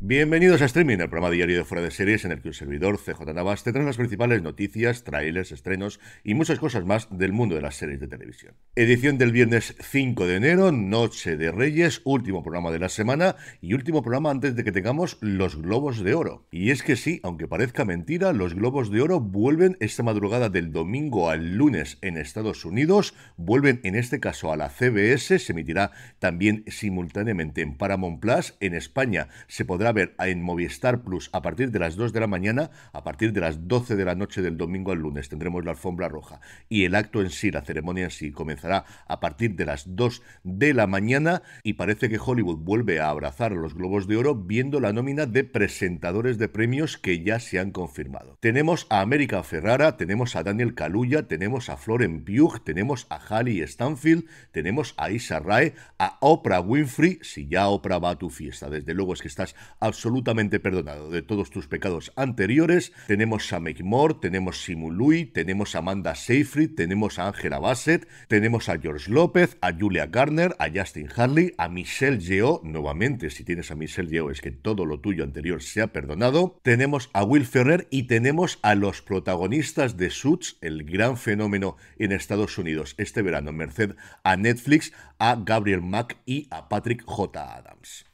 Bienvenidos a Streaming, el programa diario de fuera de series en el que un servidor, CJ Navas, te trae las principales noticias, trailers, estrenos y muchas cosas más del mundo de las series de televisión. Edición del viernes 5 de enero, Noche de Reyes, último programa de la semana y último programa antes de que tengamos los Globos de Oro. Y es que sí, aunque parezca mentira, los Globos de Oro vuelven esta madrugada del domingo al lunes en Estados Unidos, vuelven en este caso a la CBS, se emitirá también simultáneamente en Paramount Plus, en España se podrá ver en Movistar Plus a partir de las 2 de la mañana, a partir de las 12 de la noche del domingo al lunes tendremos la alfombra roja y el acto en sí, la ceremonia en sí, comenzará a partir de las 2 de la mañana y parece que Hollywood vuelve a abrazar los globos de oro viendo la nómina de presentadores de premios que ya se han confirmado. Tenemos a América Ferrara, tenemos a Daniel Kaluuya, tenemos a Florence Pugh, tenemos a Halle Stanfield, tenemos a Isa Rae, a Oprah Winfrey, si ya Oprah va a tu fiesta, desde luego es que estás absolutamente perdonado de todos tus pecados anteriores. Tenemos a Meg Moore, tenemos Simului, tenemos a Amanda Seyfried, tenemos a Angela Bassett, tenemos a George López, a Julia Garner, a Justin Harley, a Michelle Yeoh, nuevamente, si tienes a Michelle Yeoh es que todo lo tuyo anterior se ha perdonado. Tenemos a Will Ferrer y tenemos a los protagonistas de Suits, el gran fenómeno en Estados Unidos este verano, merced a Netflix, a Gabriel Mack y a Patrick J. Adams.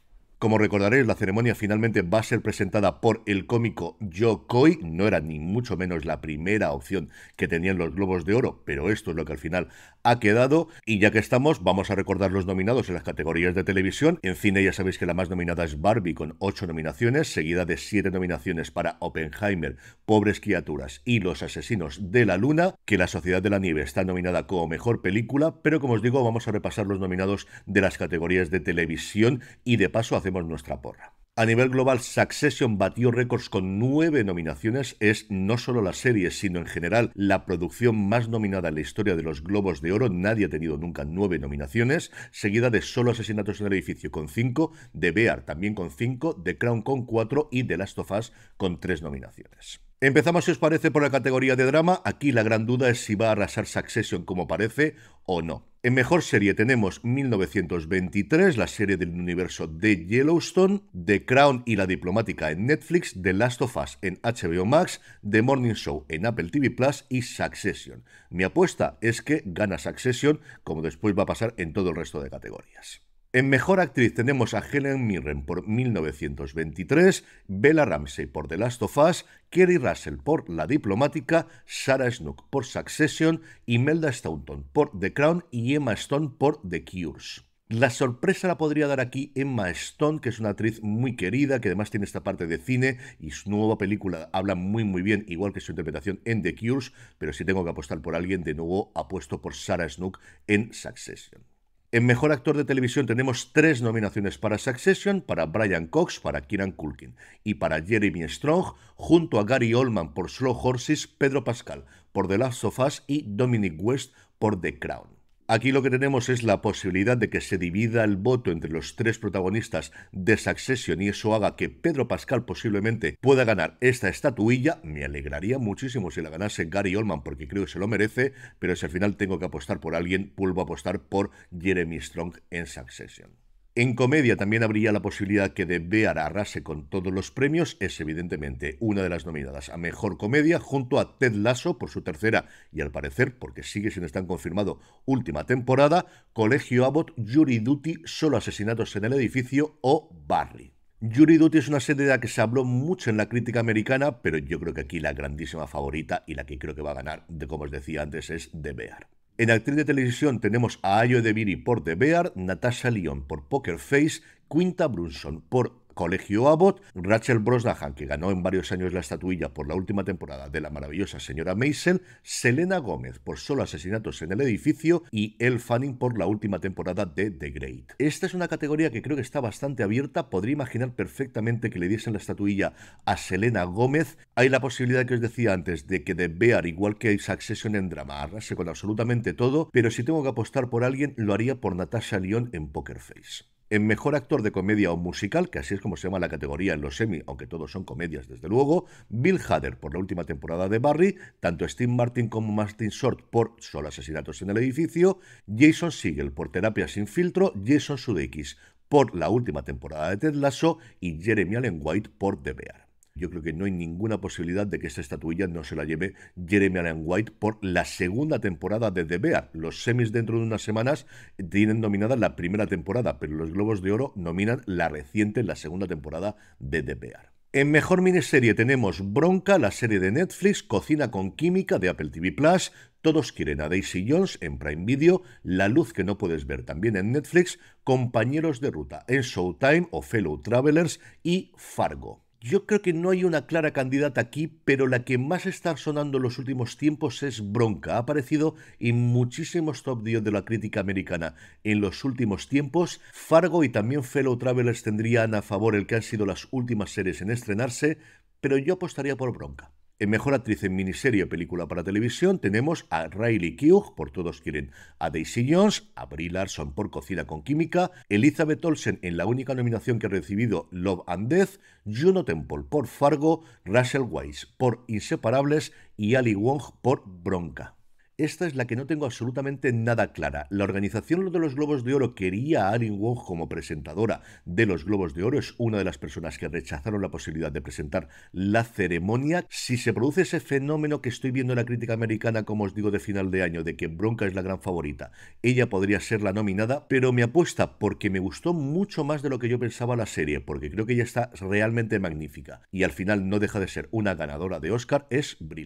Como recordaréis, la ceremonia finalmente va a ser presentada por el cómico Joe Coy. No era ni mucho menos la primera opción que tenían los Globos de Oro, pero esto es lo que al final ha quedado. Y ya que estamos, vamos a recordar los nominados en las categorías de televisión. En cine ya sabéis que la más nominada es Barbie con 8 nominaciones, seguida de 7 nominaciones para Oppenheimer, Pobres Criaturas y Los Asesinos de la Luna, que La Sociedad de la Nieve está nominada como mejor película, pero como os digo, vamos a repasar los nominados de las categorías de televisión y de paso hacemos nuestra porra. A nivel global, Succession batió récords con nueve nominaciones. Es no solo la serie, sino en general la producción más nominada en la historia de los Globos de Oro. Nadie ha tenido nunca nueve nominaciones. Seguida de Solo Asesinatos en el Edificio con cinco, de Bear también con cinco, de Crown con cuatro y de Last of Us con tres nominaciones. Empezamos, si os parece, por la categoría de drama. Aquí la gran duda es si va a arrasar Succession como parece o no. En mejor serie tenemos 1923, la serie del universo de Yellowstone, The Crown y la diplomática en Netflix, The Last of Us en HBO Max, The Morning Show en Apple TV Plus y Succession. Mi apuesta es que gana Succession, como después va a pasar en todo el resto de categorías. En Mejor Actriz tenemos a Helen Mirren por 1923, Bella Ramsey por The Last of Us, Kerry Russell por La Diplomática, Sarah Snook por Succession, Imelda Staunton por The Crown y Emma Stone por The Cures. La sorpresa la podría dar aquí Emma Stone, que es una actriz muy querida, que además tiene esta parte de cine y su nueva película habla muy muy bien, igual que su interpretación en The Cures, pero si tengo que apostar por alguien, de nuevo apuesto por Sarah Snook en Succession. En Mejor Actor de Televisión tenemos tres nominaciones para Succession, para Brian Cox, para Kieran Culkin y para Jeremy Strong, junto a Gary Oldman por Slow Horses, Pedro Pascal por The Last of Us y Dominic West por The Crown. Aquí lo que tenemos es la posibilidad de que se divida el voto entre los tres protagonistas de Succession y eso haga que Pedro Pascal posiblemente pueda ganar esta estatuilla. Me alegraría muchísimo si la ganase Gary Oldman porque creo que se lo merece, pero si al final tengo que apostar por alguien, vuelvo a apostar por Jeremy Strong en Succession. En comedia también habría la posibilidad que de Bear arrase con todos los premios, es evidentemente una de las nominadas a Mejor Comedia, junto a Ted Lasso por su tercera y al parecer, porque sigue sin estar confirmado, última temporada, Colegio Abbott, Jury Duty, Solo Asesinatos en el Edificio o Barry. Jury Duty es una serie de la que se habló mucho en la crítica americana, pero yo creo que aquí la grandísima favorita y la que creo que va a ganar, de como os decía antes, es The Bear. En actriz de televisión tenemos a Ayo Viri por The Bear, Natasha Lyon por Poker Face, Quinta Brunson por Colegio Abbott, Rachel Brosnahan, que ganó en varios años la estatuilla por la última temporada de la maravillosa señora Maisel, Selena Gómez por solo asesinatos en el edificio y El Fanning por la última temporada de The Great. Esta es una categoría que creo que está bastante abierta, podría imaginar perfectamente que le diesen la estatuilla a Selena Gómez. Hay la posibilidad que os decía antes de que The Bear, igual que Succession en drama, arrase con absolutamente todo, pero si tengo que apostar por alguien, lo haría por Natasha Lyon en Poker Face. En mejor actor de comedia o musical, que así es como se llama la categoría en los semi, aunque todos son comedias desde luego, Bill Hader por la última temporada de Barry, tanto Steve Martin como Martin Short por Solo asesinatos en el edificio, Jason Segel por Terapia sin filtro, Jason Sudeikis por la última temporada de Ted Lasso y Jeremy Allen White por The Bear. Yo creo que no hay ninguna posibilidad de que esta estatuilla no se la lleve Jeremy Allen White por la segunda temporada de The Bear. Los semis dentro de unas semanas tienen nominada la primera temporada, pero los Globos de Oro nominan la reciente, la segunda temporada de The En mejor miniserie tenemos Bronca, la serie de Netflix, Cocina con Química de Apple TV Plus, Todos quieren a Daisy Jones en Prime Video, La luz que no puedes ver también en Netflix, Compañeros de ruta en Showtime o Fellow Travelers y Fargo. Yo creo que no hay una clara candidata aquí, pero la que más está sonando en los últimos tiempos es Bronca. Ha aparecido en muchísimos top 10 de la crítica americana en los últimos tiempos. Fargo y también Fellow Travelers tendrían a favor el que han sido las últimas series en estrenarse, pero yo apostaría por Bronca. En Mejor Actriz en Miniserie o Película para Televisión tenemos a Riley Keough, por Todos Quieren a Daisy Jones, a Brie Larson por Cocina con Química, Elizabeth Olsen en la única nominación que ha recibido Love and Death, Juno Temple por Fargo, Russell Weiss por Inseparables y Ali Wong por Bronca. Esta es la que no tengo absolutamente nada clara. La organización de los Globos de Oro quería a Arin Wong como presentadora de los Globos de Oro. Es una de las personas que rechazaron la posibilidad de presentar la ceremonia. Si se produce ese fenómeno que estoy viendo en la crítica americana, como os digo, de final de año, de que Bronca es la gran favorita, ella podría ser la nominada, pero me apuesta, porque me gustó mucho más de lo que yo pensaba la serie, porque creo que ella está realmente magnífica y al final no deja de ser una ganadora de Oscar, es Brie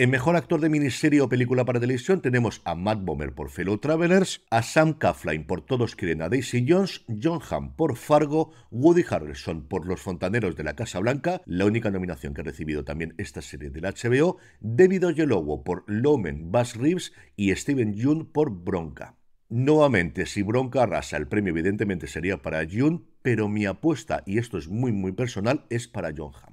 en Mejor Actor de Miniserie o Película para Televisión tenemos a Matt Bomer por Fellow Travelers, a Sam Caffline por Todos quieren a Daisy Jones, John Hamm por Fargo, Woody Harrelson por Los Fontaneros de la Casa Blanca, la única nominación que ha recibido también esta serie del HBO, David Oyelowo por Lomen, Bass Reeves y Steven Yeun por Bronca. Nuevamente, si Bronca arrasa, el premio evidentemente sería para June, pero mi apuesta, y esto es muy muy personal, es para John Hamm.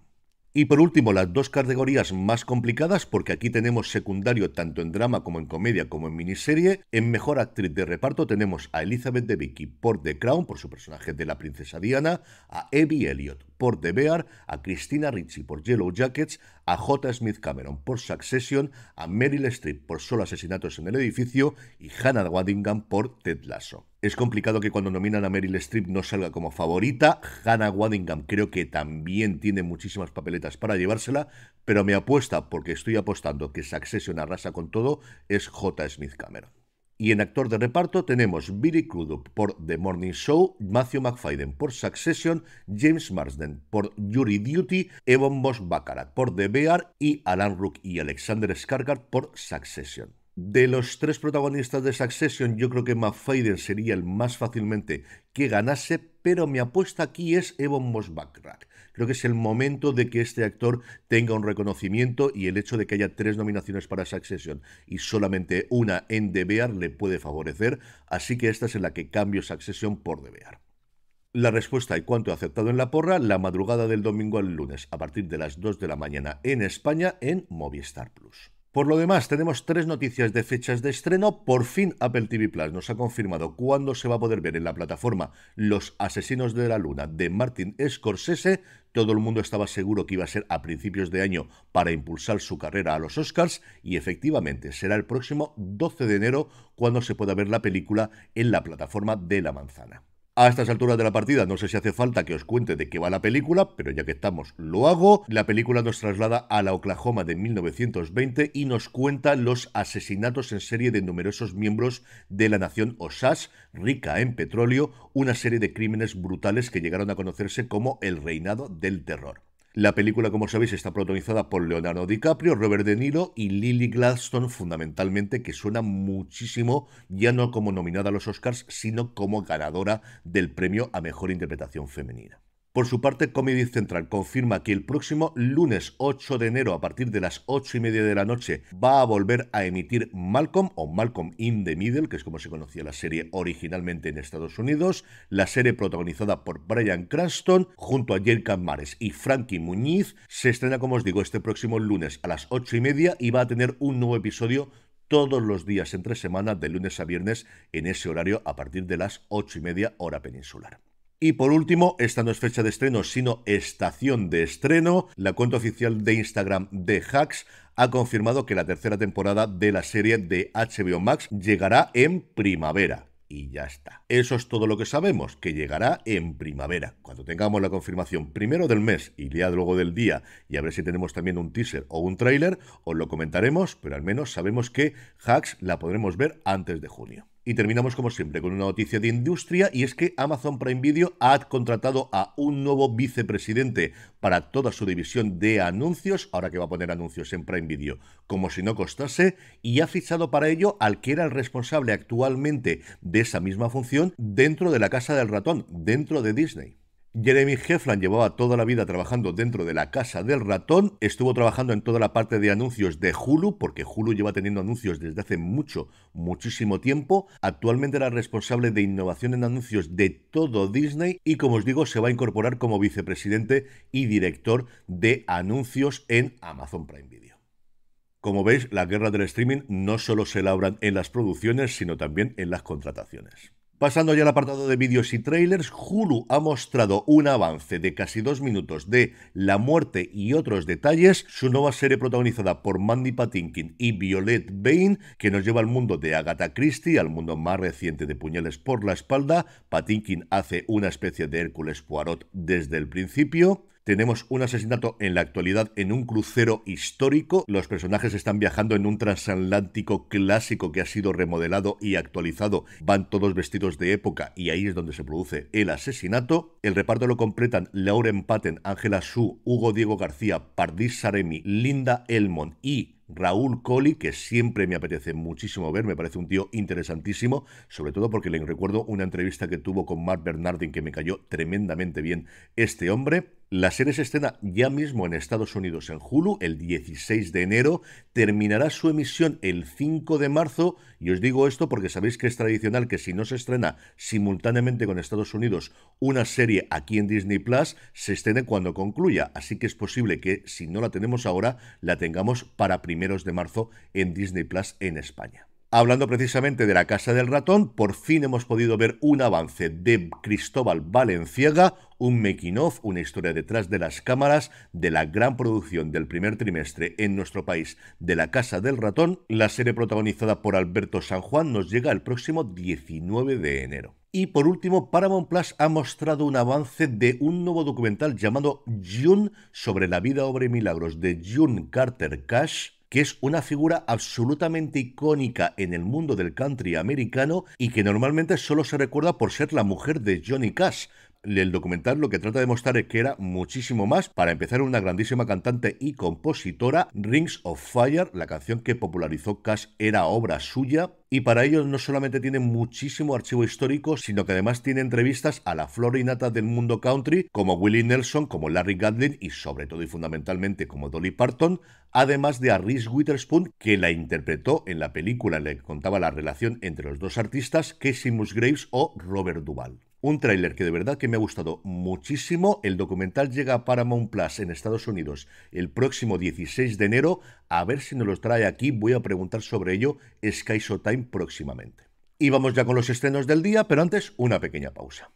Y por último, las dos categorías más complicadas, porque aquí tenemos secundario tanto en drama como en comedia como en miniserie. En mejor actriz de reparto tenemos a Elizabeth de Vicky por The Crown, por su personaje de la princesa Diana, a Evie Elliot por The Bear, a Christina Ricci por Yellow Jackets, a J. Smith Cameron por Succession, a Meryl Streep por Solo Asesinatos en el Edificio y Hannah Waddingham por Ted Lasso. Es complicado que cuando nominan a Meryl Streep no salga como favorita. Hannah Waddingham creo que también tiene muchísimas papeletas para llevársela, pero me apuesta, porque estoy apostando que Succession arrasa con todo, es J. Smith Cameron. Y en actor de reparto tenemos Billy Crudup por The Morning Show, Matthew McFadden por Succession, James Marsden por Jury Duty, Evan Bosch Baccarat por The Bear y Alan Rook y Alexander Skarsgård por Succession. De los tres protagonistas de Succession, yo creo que McFadden sería el más fácilmente que ganase, pero mi apuesta aquí es Evan Mosbackrack. Creo que es el momento de que este actor tenga un reconocimiento y el hecho de que haya tres nominaciones para Succession y solamente una en The le puede favorecer, así que esta es en la que cambio Succession por The La respuesta y cuánto he aceptado en la porra la madrugada del domingo al lunes a partir de las 2 de la mañana en España en Movistar Plus. Por lo demás, tenemos tres noticias de fechas de estreno. Por fin Apple TV Plus nos ha confirmado cuándo se va a poder ver en la plataforma Los Asesinos de la Luna de Martin Scorsese. Todo el mundo estaba seguro que iba a ser a principios de año para impulsar su carrera a los Oscars y efectivamente será el próximo 12 de enero cuando se pueda ver la película en la plataforma de la manzana. A estas alturas de la partida no sé si hace falta que os cuente de qué va la película, pero ya que estamos lo hago. La película nos traslada a la Oklahoma de 1920 y nos cuenta los asesinatos en serie de numerosos miembros de la nación Osas, rica en petróleo, una serie de crímenes brutales que llegaron a conocerse como el reinado del terror. La película, como sabéis, está protagonizada por Leonardo DiCaprio, Robert De Niro y Lily Gladstone, fundamentalmente, que suena muchísimo, ya no como nominada a los Oscars, sino como ganadora del premio a mejor interpretación femenina. Por su parte, Comedy Central confirma que el próximo lunes 8 de enero, a partir de las 8 y media de la noche, va a volver a emitir Malcolm o Malcolm in the Middle, que es como se conocía la serie originalmente en Estados Unidos, la serie protagonizada por Brian Cranston junto a Jerry Mares y Frankie Muñiz, se estrena, como os digo, este próximo lunes a las 8 y media y va a tener un nuevo episodio todos los días entre semana, de lunes a viernes, en ese horario a partir de las 8 y media hora peninsular. Y por último, esta no es fecha de estreno, sino estación de estreno. La cuenta oficial de Instagram de Hacks ha confirmado que la tercera temporada de la serie de HBO Max llegará en primavera. Y ya está. Eso es todo lo que sabemos, que llegará en primavera. Cuando tengamos la confirmación primero del mes y día luego del día, y a ver si tenemos también un teaser o un tráiler, os lo comentaremos, pero al menos sabemos que Hacks la podremos ver antes de junio. Y terminamos como siempre con una noticia de industria y es que Amazon Prime Video ha contratado a un nuevo vicepresidente para toda su división de anuncios, ahora que va a poner anuncios en Prime Video, como si no costase, y ha fichado para ello al que era el responsable actualmente de esa misma función dentro de la Casa del Ratón, dentro de Disney. Jeremy Heflin llevaba toda la vida trabajando dentro de la casa del ratón, estuvo trabajando en toda la parte de anuncios de Hulu, porque Hulu lleva teniendo anuncios desde hace mucho, muchísimo tiempo, actualmente era responsable de innovación en anuncios de todo Disney y como os digo se va a incorporar como vicepresidente y director de anuncios en Amazon Prime Video. Como veis, la guerra del streaming no solo se labran en las producciones, sino también en las contrataciones. Pasando ya al apartado de vídeos y trailers, Hulu ha mostrado un avance de casi dos minutos de La muerte y otros detalles, su nueva serie protagonizada por Mandy Patinkin y Violet Bain, que nos lleva al mundo de Agatha Christie, al mundo más reciente de Puñales por la espalda. Patinkin hace una especie de Hércules Poirot desde el principio. Tenemos un asesinato en la actualidad en un crucero histórico. Los personajes están viajando en un transatlántico clásico que ha sido remodelado y actualizado. Van todos vestidos de época y ahí es donde se produce el asesinato. El reparto lo completan Lauren Patten, Ángela Su, Hugo Diego García, Pardis Saremi, Linda Elmon y Raúl Colli, que siempre me apetece muchísimo ver, me parece un tío interesantísimo, sobre todo porque le recuerdo una entrevista que tuvo con Mark Bernardin que me cayó tremendamente bien este hombre. La serie se estrena ya mismo en Estados Unidos en Hulu el 16 de enero, terminará su emisión el 5 de marzo y os digo esto porque sabéis que es tradicional que si no se estrena simultáneamente con Estados Unidos una serie aquí en Disney Plus, se estrene cuando concluya, así que es posible que si no la tenemos ahora, la tengamos para primeros de marzo en Disney Plus en España. Hablando precisamente de la Casa del Ratón, por fin hemos podido ver un avance de Cristóbal Valenciaga, un making una historia detrás de las cámaras de la gran producción del primer trimestre en nuestro país de La Casa del Ratón. La serie protagonizada por Alberto San Juan nos llega el próximo 19 de enero. Y por último, Paramount Plus ha mostrado un avance de un nuevo documental llamado June sobre la vida, obra y milagros de June Carter Cash que es una figura absolutamente icónica en el mundo del country americano y que normalmente solo se recuerda por ser la mujer de Johnny Cash, el documental lo que trata de mostrar es que era muchísimo más. Para empezar, una grandísima cantante y compositora, Rings of Fire, la canción que popularizó Cash era obra suya, y para ello no solamente tiene muchísimo archivo histórico, sino que además tiene entrevistas a la flor y nata del mundo country, como Willie Nelson, como Larry Gatlin, y sobre todo y fundamentalmente como Dolly Parton, además de a Reese Witherspoon, que la interpretó en la película le que contaba la relación entre los dos artistas, Casey Graves o Robert Duvall. Un tráiler que de verdad que me ha gustado muchísimo. El documental llega a Paramount Plus en Estados Unidos el próximo 16 de enero. A ver si nos lo trae aquí. Voy a preguntar sobre ello Sky Showtime próximamente. Y vamos ya con los estrenos del día, pero antes una pequeña pausa.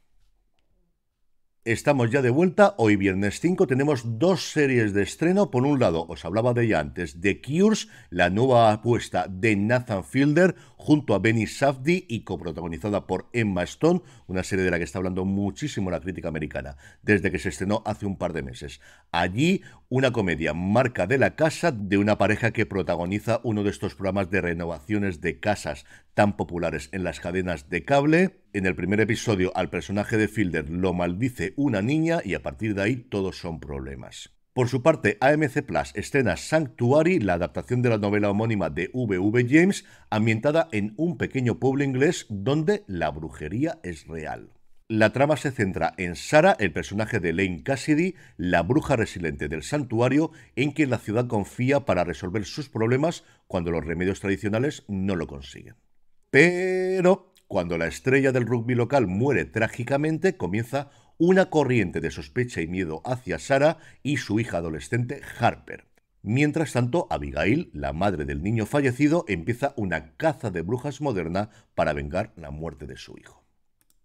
Estamos ya de vuelta, hoy viernes 5 tenemos dos series de estreno. Por un lado, os hablaba de ella antes, The Cures, la nueva apuesta de Nathan Fielder junto a Benny Safdie y coprotagonizada por Emma Stone, una serie de la que está hablando muchísimo la crítica americana desde que se estrenó hace un par de meses. Allí, una comedia marca de la casa de una pareja que protagoniza uno de estos programas de renovaciones de casas tan populares en las cadenas de cable en el primer episodio al personaje de Fielder lo maldice una niña y a partir de ahí todos son problemas. Por su parte, AMC Plus estrena Sanctuary, la adaptación de la novela homónima de V.V. James, ambientada en un pequeño pueblo inglés donde la brujería es real. La trama se centra en Sara, el personaje de Lane Cassidy, la bruja resiliente del santuario, en quien la ciudad confía para resolver sus problemas cuando los remedios tradicionales no lo consiguen. Pero cuando la estrella del rugby local muere trágicamente, comienza una corriente de sospecha y miedo hacia Sara y su hija adolescente Harper. Mientras tanto, Abigail, la madre del niño fallecido, empieza una caza de brujas moderna para vengar la muerte de su hijo.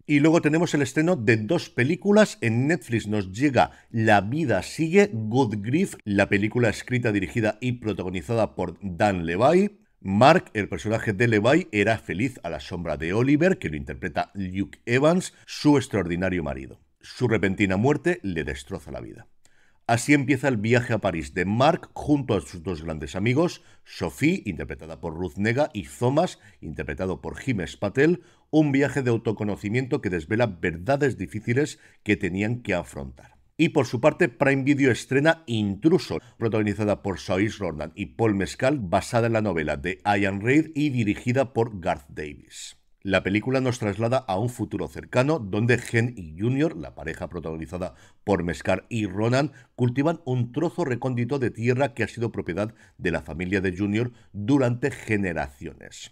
Y luego tenemos el estreno de dos películas. En Netflix nos llega La vida sigue, Good Grief, la película escrita, dirigida y protagonizada por Dan Levy. Mark, el personaje de Levi, era feliz a la sombra de Oliver, que lo interpreta Luke Evans, su extraordinario marido. Su repentina muerte le destroza la vida. Así empieza el viaje a París de Mark junto a sus dos grandes amigos, Sophie, interpretada por Ruth Nega, y Thomas, interpretado por Jimes Patel, un viaje de autoconocimiento que desvela verdades difíciles que tenían que afrontar. Y por su parte, Prime Video estrena Intruso, protagonizada por Saoirse Ronan y Paul Mescal, basada en la novela de Ian Reid y dirigida por Garth Davis. La película nos traslada a un futuro cercano donde Gen y Junior, la pareja protagonizada por Mescal y Ronan, cultivan un trozo recóndito de tierra que ha sido propiedad de la familia de Junior durante generaciones.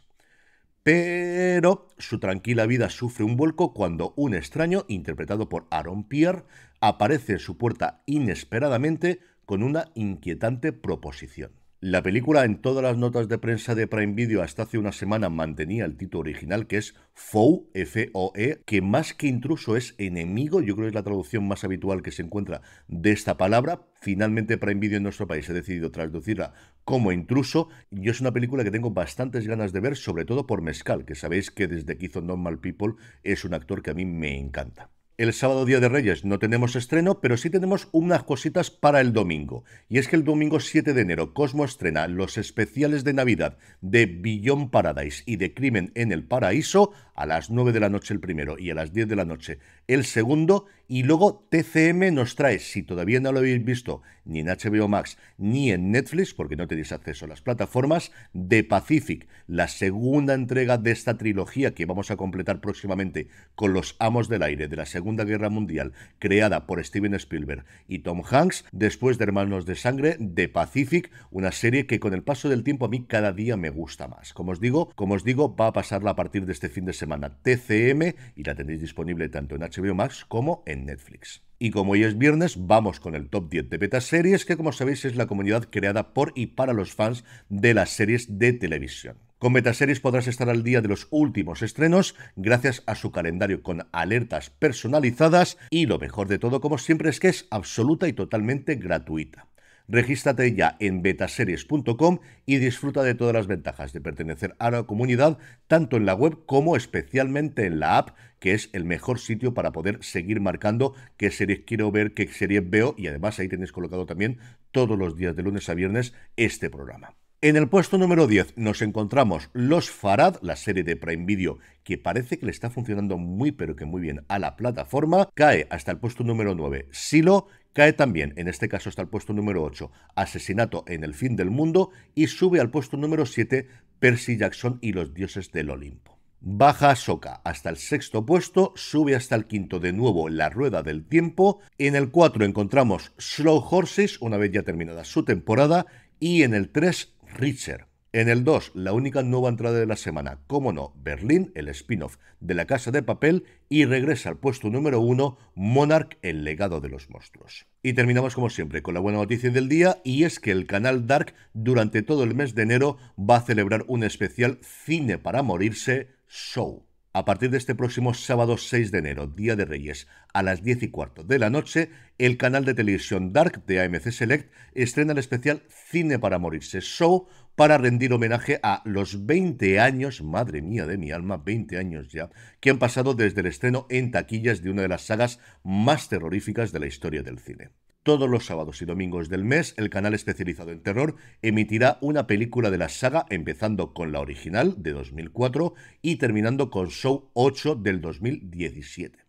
Pero su tranquila vida sufre un vuelco cuando un extraño, interpretado por Aaron Pierre, aparece en su puerta inesperadamente con una inquietante proposición. La película en todas las notas de prensa de Prime Video hasta hace una semana mantenía el título original que es FOE, F-O-E, que más que intruso es enemigo, yo creo que es la traducción más habitual que se encuentra de esta palabra. Finalmente Prime Video en nuestro país ha decidido traducirla como intruso. Yo es una película que tengo bastantes ganas de ver, sobre todo por Mezcal, que sabéis que desde que hizo Normal People es un actor que a mí me encanta. El sábado Día de Reyes no tenemos estreno, pero sí tenemos unas cositas para el domingo. Y es que el domingo 7 de enero Cosmo estrena los especiales de Navidad de Billion Paradise y de Crimen en el Paraíso a las 9 de la noche el primero y a las 10 de la noche el segundo y luego TCM nos trae, si todavía no lo habéis visto ni en HBO Max ni en Netflix, porque no tenéis acceso a las plataformas, de Pacific, la segunda entrega de esta trilogía que vamos a completar próximamente con los Amos del Aire de la Segunda Guerra Mundial, creada por Steven Spielberg y Tom Hanks, después de Hermanos de Sangre, de Pacific, una serie que con el paso del tiempo a mí cada día me gusta más. Como os digo, como os digo, va a pasarla a partir de este fin de semana TCM y la tenéis disponible tanto en HBO Max como en Netflix. Y como hoy es viernes, vamos con el top 10 de series que como sabéis es la comunidad creada por y para los fans de las series de televisión. Con Metaseries podrás estar al día de los últimos estrenos gracias a su calendario con alertas personalizadas y lo mejor de todo como siempre es que es absoluta y totalmente gratuita. Regístrate ya en betaseries.com y disfruta de todas las ventajas de pertenecer a la comunidad, tanto en la web como especialmente en la app, que es el mejor sitio para poder seguir marcando qué series quiero ver, qué series veo y además ahí tenéis colocado también todos los días de lunes a viernes este programa. En el puesto número 10 nos encontramos Los Farad, la serie de Prime Video que parece que le está funcionando muy pero que muy bien a la plataforma. Cae hasta el puesto número 9 Silo, cae también, en este caso hasta el puesto número 8, Asesinato en el fin del mundo y sube al puesto número 7 Percy Jackson y los dioses del Olimpo. Baja Soca hasta el sexto puesto, sube hasta el quinto de nuevo La Rueda del Tiempo. En el 4 encontramos Slow Horses, una vez ya terminada su temporada. Y en el 3 Richer En el 2, la única nueva entrada de la semana, cómo no, Berlín, el spin-off de La Casa de Papel, y regresa al puesto número 1, Monarch, el legado de los monstruos. Y terminamos como siempre con la buena noticia del día, y es que el canal Dark durante todo el mes de enero va a celebrar un especial Cine para Morirse Show. A partir de este próximo sábado 6 de enero, Día de Reyes, a las 10 y cuarto de la noche, el canal de televisión Dark de AMC Select estrena el especial Cine para Morirse Show para rendir homenaje a los 20 años, madre mía de mi alma, 20 años ya, que han pasado desde el estreno en taquillas de una de las sagas más terroríficas de la historia del cine. Todos los sábados y domingos del mes, el canal especializado en terror emitirá una película de la saga, empezando con la original de 2004 y terminando con Show 8 del 2017.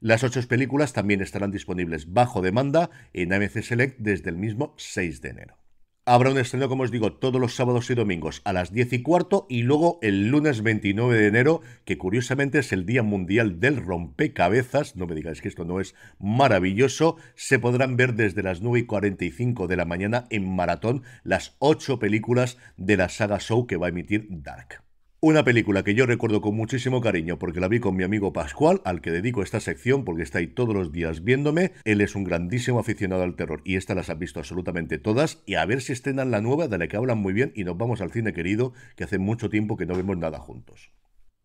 Las ocho películas también estarán disponibles bajo demanda en AMC Select desde el mismo 6 de enero. Habrá un estreno, como os digo, todos los sábados y domingos a las 10 y cuarto y luego el lunes 29 de enero, que curiosamente es el Día Mundial del Rompecabezas, no me digáis que esto no es maravilloso, se podrán ver desde las 9 y 45 de la mañana en maratón las ocho películas de la saga Show que va a emitir Dark. Una película que yo recuerdo con muchísimo cariño porque la vi con mi amigo Pascual, al que dedico esta sección porque está ahí todos los días viéndome. Él es un grandísimo aficionado al terror y esta las ha visto absolutamente todas. Y a ver si estrenan la nueva de la que hablan muy bien y nos vamos al cine querido, que hace mucho tiempo que no vemos nada juntos.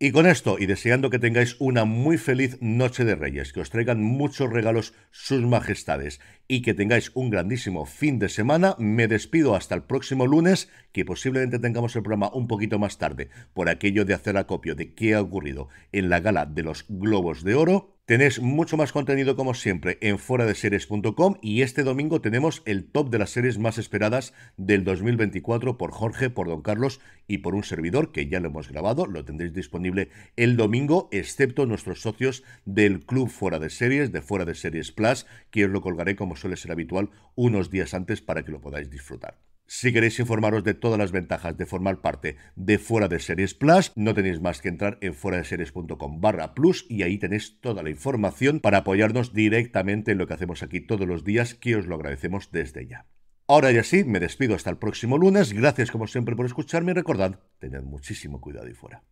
Y con esto, y deseando que tengáis una muy feliz noche de Reyes, que os traigan muchos regalos sus majestades y que tengáis un grandísimo fin de semana, me despido hasta el próximo lunes, que posiblemente tengamos el programa un poquito más tarde, por aquello de hacer acopio de qué ha ocurrido en la gala de los Globos de Oro. Tenéis mucho más contenido como siempre en de series.com y este domingo tenemos el top de las series más esperadas del 2024 por Jorge, por Don Carlos y por un servidor que ya lo hemos grabado, lo tendréis disponible el domingo, excepto nuestros socios del Club Fuera de Series, de Fuera de Series Plus, que os lo colgaré como suele ser habitual unos días antes para que lo podáis disfrutar. Si queréis informaros de todas las ventajas de formar parte de Fuera de Series Plus, no tenéis más que entrar en fueradeseries.com barra plus y ahí tenéis toda la información para apoyarnos directamente en lo que hacemos aquí todos los días, que os lo agradecemos desde ya. Ahora ya sí, me despido hasta el próximo lunes. Gracias como siempre por escucharme y recordad, tened muchísimo cuidado y fuera.